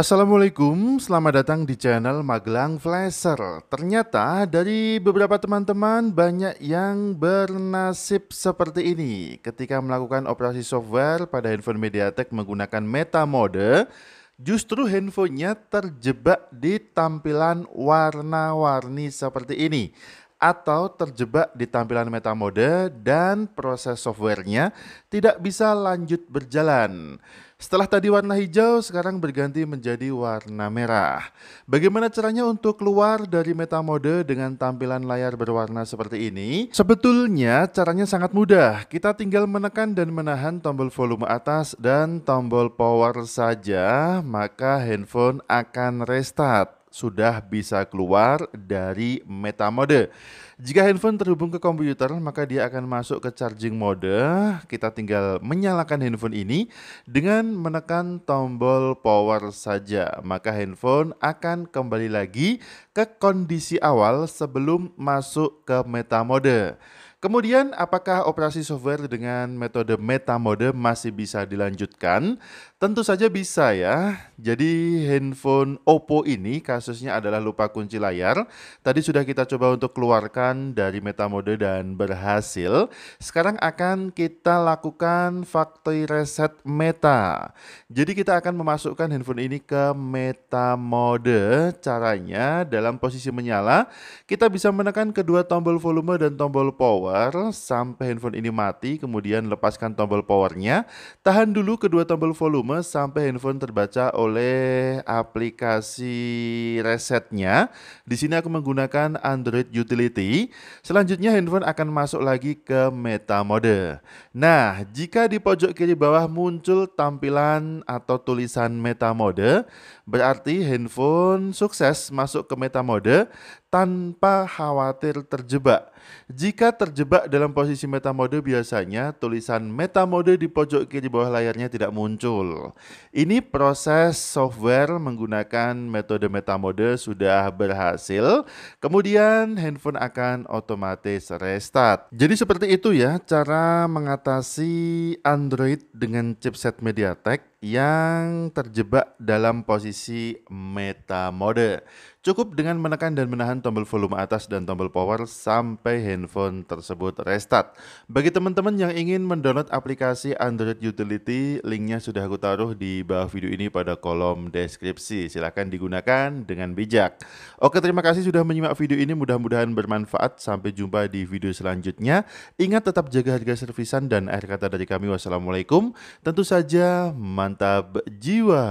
Assalamualaikum, selamat datang di channel Magelang Flasher. Ternyata dari beberapa teman-teman banyak yang bernasib seperti ini ketika melakukan operasi software pada handphone MediaTek menggunakan meta mode, justru handphonenya terjebak di tampilan warna-warni seperti ini atau terjebak di tampilan meta mode dan proses softwarenya tidak bisa lanjut berjalan. Setelah tadi warna hijau, sekarang berganti menjadi warna merah. Bagaimana caranya untuk keluar dari meta dengan tampilan layar berwarna seperti ini? Sebetulnya caranya sangat mudah. Kita tinggal menekan dan menahan tombol volume atas dan tombol power saja, maka handphone akan restart sudah bisa keluar dari meta mode. Jika handphone terhubung ke komputer, maka dia akan masuk ke charging mode. Kita tinggal menyalakan handphone ini dengan menekan tombol power saja. Maka handphone akan kembali lagi ke kondisi awal sebelum masuk ke meta mode. Kemudian apakah operasi software dengan metode metamode masih bisa dilanjutkan? Tentu saja bisa ya. Jadi handphone Oppo ini kasusnya adalah lupa kunci layar. Tadi sudah kita coba untuk keluarkan dari metamode dan berhasil. Sekarang akan kita lakukan factory reset meta. Jadi kita akan memasukkan handphone ini ke metamode. Caranya dalam posisi menyala, kita bisa menekan kedua tombol volume dan tombol power power sampai handphone ini mati, kemudian lepaskan tombol powernya. Tahan dulu kedua tombol volume sampai handphone terbaca oleh aplikasi resetnya. Di sini aku menggunakan Android Utility. Selanjutnya handphone akan masuk lagi ke meta mode. Nah, jika di pojok kiri bawah muncul tampilan atau tulisan meta mode, berarti handphone sukses masuk ke meta mode tanpa khawatir terjebak. Jika terjebak Terjebak dalam posisi metamode biasanya tulisan metamode di pojok kiri bawah layarnya tidak muncul. Ini proses software menggunakan metode metamode sudah berhasil, kemudian handphone akan otomatis restart. Jadi seperti itu ya cara mengatasi Android dengan chipset MediaTek yang terjebak dalam posisi meta mode. Cukup dengan menekan dan menahan tombol volume atas dan tombol power sampai handphone tersebut restart. Bagi teman-teman yang ingin mendownload aplikasi Android Utility, linknya sudah aku taruh di bawah video ini pada kolom deskripsi. Silahkan digunakan dengan bijak. Oke, terima kasih sudah menyimak video ini. Mudah-mudahan bermanfaat. Sampai jumpa di video selanjutnya. Ingat tetap jaga harga servisan dan akhir kata dari kami. Wassalamualaikum. Tentu saja, man mantap jiwa.